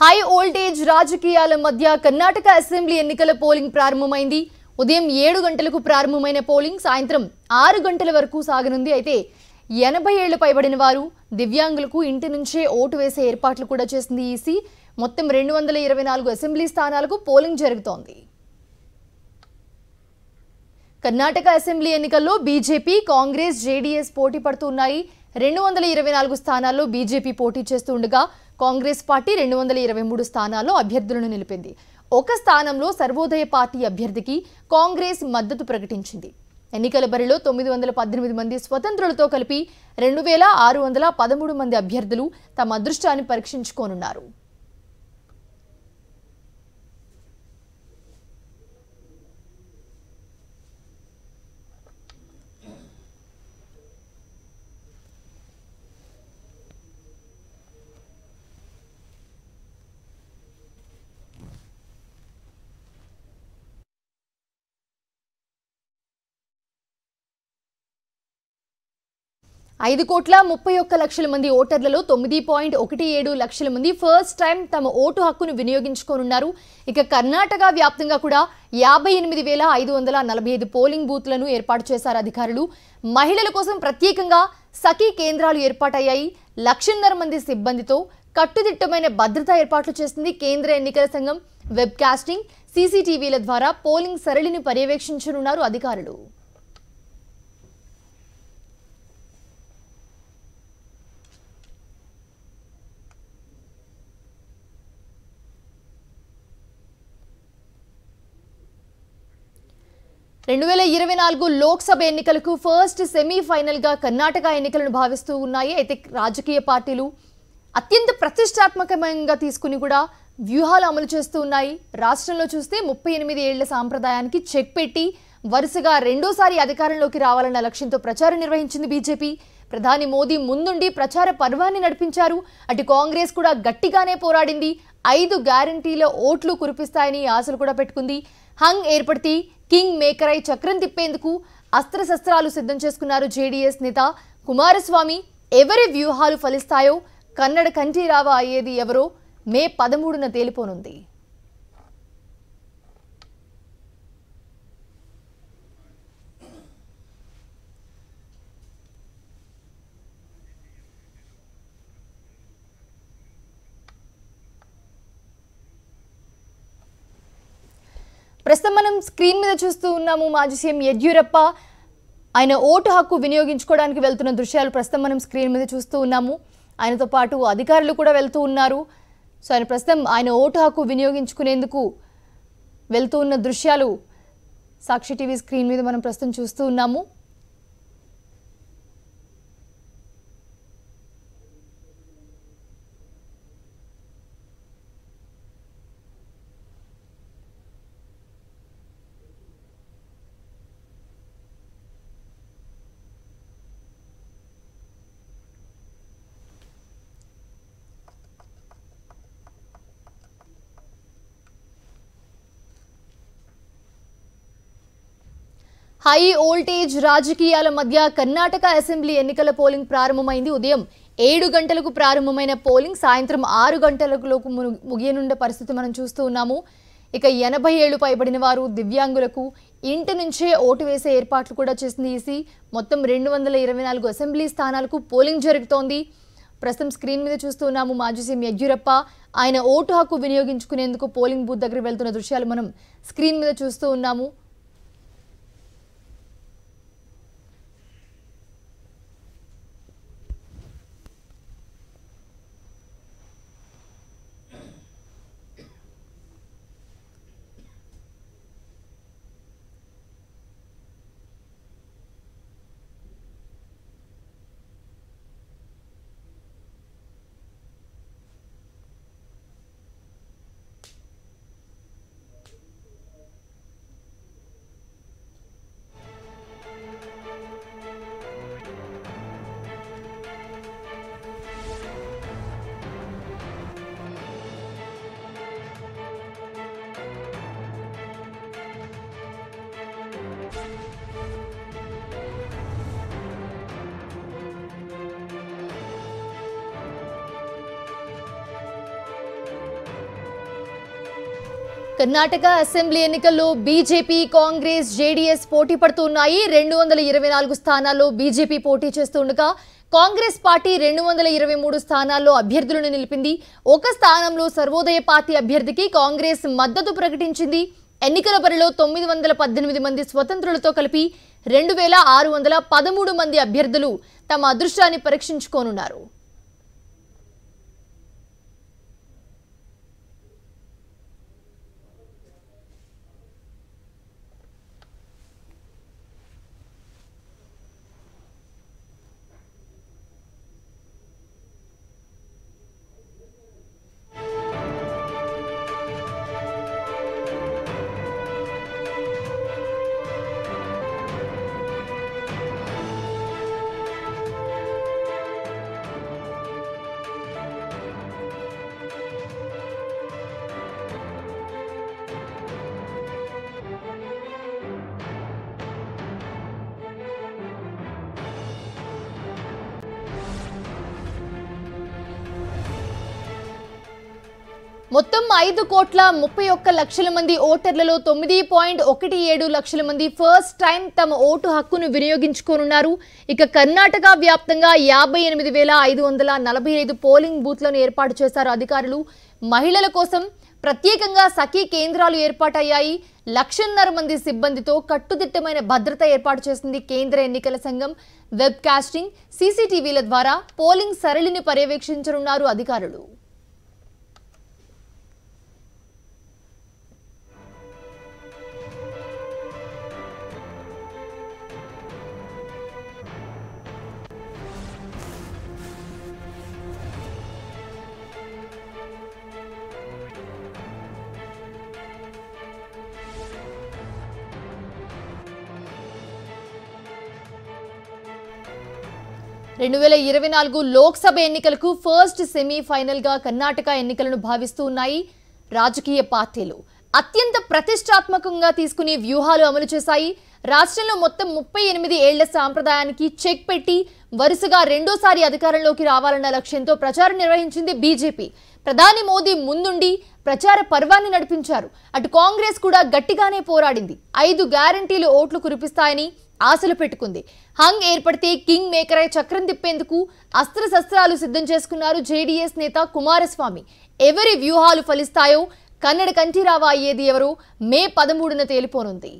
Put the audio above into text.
high voltage రాజకీయాల మధ్య Karnataka assembly ఎన్నికల పోలింగ్ ప్రారంభమైంది ఉదయం ఏడు గంటలకు ప్రారంభమైన పోలింగ్ సాయంత్రం ఆరు గంటల వరకు సాగనుంది అయితే ఎనభై ఏళ్లు పైబడిన వారు దివ్యాంగులకు ఇంటి నుంచే ఓటు వేసే ఏర్పాట్లు కూడా చేసింది ఈసీ మొత్తం రెండు వందల ఇరవై నాలుగు అసెంబ్లీ స్థానాలకు పోలింగ్ జరుగుతోంది కర్ణాటక అసెంబ్లీ ఎన్నికల్లో బీజేపీ కాంగ్రెస్ జేడీఎస్ పోటీ పడుతున్నాయి రెండు వందల ఇరవై నాలుగు స్థానాల్లో బీజేపీ పోటీ చేస్తుండగా కాంగ్రెస్ పార్టీ రెండు వందల ఇరవై మూడు స్థానాల్లో అభ్యర్థులను నిలిపింది ఒక స్థానంలో సర్వోదయ పార్టీ అభ్యర్థికి కాంగ్రెస్ మద్దతు ప్రకటించింది ఎన్నికల బరిలో తొమ్మిది వందల పద్దెనిమిది మంది స్వతంత్రులతో కలిపి రెండు వేల ఆరు వందల పదమూడు మంది అభ్యర్థులు తమ అదృష్టాన్ని పరీక్షించుకోనున్నారు ఐదు కోట్ల ముప్పై ఒక్క లక్షల మంది ఓటర్లలో తొమ్మిది పాయింట్ ఒకటి ఏడు లక్షల మంది ఫస్ట్ టైం తమ ఓటు హక్కును వినియోగించుకోనున్నారు ఇక కర్ణాటక వ్యాప్తంగా కూడా యాభై ఎనిమిది వేల ఐదు వందల నలభై ఐదు పోలింగ్ బూత్లను ఏర్పాటు చేశారు అధికారులు మహిళల కోసం ప్రత్యేకంగా సఖీ కేంద్రాలు ఏర్పాటయ్యాయి లక్షన్నర మంది సిబ్బందితో కట్టుదిట్టమైన భద్రతా ఏర్పాట్లు చేసింది కేంద్ర ఎన్నికల సంఘం వెబ్కాస్టింగ్ సీసీటీవీల ద్వారా పోలింగ్ సరళిని పర్యవేక్షించనున్నారు అధికారులు రెండు వేల ఇరవై నాలుగు లోక్సభ ఎన్నికలకు ఫస్ట్ సెమీఫైనల్గా కర్ణాటక ఎన్నికలను భావిస్తూ ఉన్నాయి అయితే రాజకీయ పార్టీలు అత్యంత ప్రతిష్టాత్మకంగా తీసుకుని కూడా వ్యూహాలు అమలు చేస్తూ ఉన్నాయి రాష్ట్రంలో చూస్తే ముప్పై ఎనిమిది ఏళ్ల సాంప్రదాయానికి చెక్ పెట్టి వరుసగా రెండోసారి అధికారంలోకి రావాలన్న లక్ష్యంతో ప్రచారం నిర్వహించింది బీజేపీ ప్రధాని మోదీ ముందుండి ప్రచార పర్వాన్ని నడిపించారు అటు కాంగ్రెస్ కూడా గట్టిగానే పోరాడింది ఐదు గ్యారంటీల ఓట్లు కురిపిస్తాయని ఆశలు కూడా పెట్టుకుంది హంగ్ ఏర్పడితే కింగ్ మేకర్ అయి చక్రం తిప్పేందుకు అస్త్రశస్త్రాలు సిద్ధం చేసుకున్నారు జేడీఎస్ నేత కుమారస్వామి ఎవరి వ్యూహాలు ఫలిస్తాయో కన్నడ రావా అయ్యేది ఎవరో మే పదమూడున తేలిపోనుంది ప్రస్తుతం మనం స్క్రీన్ మీద చూస్తూ ఉన్నాము మాజీ సీఎం యడ్యూరప్ప ఆయన ఓటు హక్కు వినియోగించుకోవడానికి వెళ్తున్న దృశ్యాలు ప్రస్తుతం మనం స్క్రీన్ మీద చూస్తూ ఉన్నాము ఆయనతో పాటు అధికారులు కూడా వెళ్తూ ఉన్నారు సో ఆయన ప్రస్తుతం ఆయన ఓటు హక్కు వినియోగించుకునేందుకు వెళ్తూ ఉన్న దృశ్యాలు సాక్షి టీవీ స్క్రీన్ మీద మనం ప్రస్తుతం చూస్తూ ఉన్నాము హై ఓల్టేజ్ రాజకీయాల మధ్య కర్ణాటక అసెంబ్లీ ఎన్నికల పోలింగ్ ప్రారంభమైంది ఉదయం ఏడు గంటలకు ప్రారంభమైన పోలింగ్ సాయంత్రం ఆరు గంటలకు ముగియనుండే పరిస్థితి మనం చూస్తూ ఉన్నాము ఇక ఎనభై ఏళ్ళు పైబడిన వారు దివ్యాంగులకు ఇంటి నుంచే ఓటు వేసే ఏర్పాట్లు కూడా చేసింది ఈసీ మొత్తం రెండు వందల ఇరవై నాలుగు అసెంబ్లీ స్థానాలకు పోలింగ్ జరుగుతోంది ప్రస్తుతం స్క్రీన్ మీద చూస్తున్నాము మాజీ సీఎం యడ్యూరప్ప ఆయన ఓటు హక్కు వినియోగించుకునేందుకు పోలింగ్ బూత్ దగ్గర వెళ్తున్న దృశ్యాలు మనం స్క్రీన్ మీద చూస్తూ ఉన్నాము కర్ణాటక అసెంబ్లీ ఎన్నికల్లో బీజేపీ కాంగ్రెస్ జేడీఎస్ పోటీ పడుతున్నాయి రెండు వందల ఇరవై నాలుగు స్థానాల్లో బీజేపీ పోటీ చేస్తుండగా కాంగ్రెస్ పార్టీ రెండు వందల ఇరవై మూడు స్థానాల్లో అభ్యర్థులను నిలిపింది ఒక స్థానంలో సర్వోదయ పార్టీ అభ్యర్థికి కాంగ్రెస్ మద్దతు ప్రకటించింది ఎన్నికల బరిలో తొమ్మిది వందల పద్దెనిమిది మంది స్వతంత్రులతో కలిపి రెండు వేల ఆరు వందల పదమూడు మంది అభ్యర్థులు తమ అదృష్టాన్ని పరీక్షించుకోనున్నారు మొత్తం ఐదు కోట్ల ముప్పై ఒక్క లక్షల మంది ఓటర్లలో తొమ్మిది పాయింట్ ఒకటి ఏడు లక్షల మంది ఫస్ట్ టైం తమ ఓటు హక్కును వినియోగించుకోనున్నారు ఇక కర్ణాటక వ్యాప్తంగా యాభై ఎనిమిది వేల ఐదు వందల నలభై ఐదు పోలింగ్ బూత్లను ఏర్పాటు చేశారు అధికారులు మహిళల కోసం ప్రత్యేకంగా సఖీ కేంద్రాలు ఏర్పాటయ్యాయి లక్షన్నర మంది సిబ్బందితో కట్టుదిట్టమైన భద్రత ఏర్పాటు చేసింది కేంద్ర ఎన్నికల సంఘం వెబ్ సీసీటీవీల ద్వారా పోలింగ్ సరళిని పర్యవేక్షించనున్నారు అధికారులు రెండు వేల ఇరవై నాలుగు లోక్సభ ఎన్నికలకు ఫస్ట్ సెమీఫైనల్గా కర్ణాటక ఎన్నికలను భావిస్తూ ఉన్నాయి రాజకీయ పార్టీలు అత్యంత ప్రతిష్టాత్మకంగా తీసుకునే వ్యూహాలు అమలు చేశాయి రాష్ట్రంలో మొత్తం ముప్పై ఎనిమిది ఏళ్ల సాంప్రదాయానికి చెక్ పెట్టి వరుసగా రెండోసారి అధికారంలోకి రావాలన్న లక్ష్యంతో ప్రచారం నిర్వహించింది బీజేపీ ప్రధాని మోదీ ముందుండి ప్రచార పర్వాన్ని నడిపించారు అటు కాంగ్రెస్ కూడా గట్టిగానే పోరాడింది ఐదు గ్యారంటీలు ఓట్లు కురిపిస్తాయని ఆశలు పెట్టుకుంది హంగ్ ఏర్పడితే కింగ్ మేకరై చక్రం తిప్పేందుకు అస్త్రశస్త్రాలు సిద్ధం చేసుకున్నారు జేడీఎస్ నేత కుమారస్వామి ఎవరి వ్యూహాలు ఫలిస్తాయో కన్నడ కంటిరావా అయ్యేది ఎవరో మే పదమూడున తేలిపోనుంది